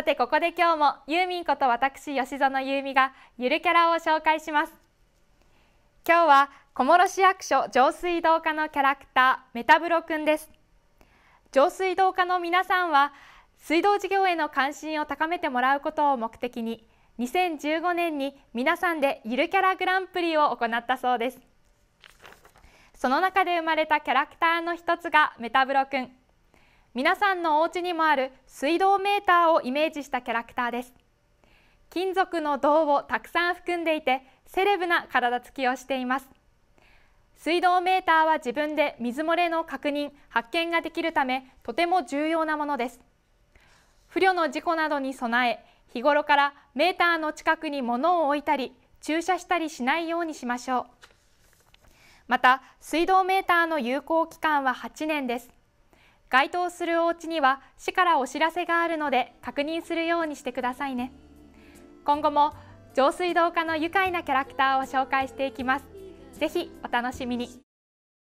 さてここで今日もユーミンこと私吉園優美がゆるキャラを紹介します今日は小諸市役所上水道課のキャラクターメタブロくんです上水道課の皆さんは水道事業への関心を高めてもらうことを目的に2015年に皆さんでゆるキャラグランプリを行ったそうですその中で生まれたキャラクターの一つがメタブロくん皆さんのお家にもある水道メーターをイメージしたキャラクターです金属の銅をたくさん含んでいてセレブな体つきをしています水道メーターは自分で水漏れの確認発見ができるためとても重要なものです不慮の事故などに備え日頃からメーターの近くに物を置いたり駐車したりしないようにしましょうまた水道メーターの有効期間は8年です該当するお家には市からお知らせがあるので確認するようにしてくださいね今後も上水道課の愉快なキャラクターを紹介していきますぜひお楽しみに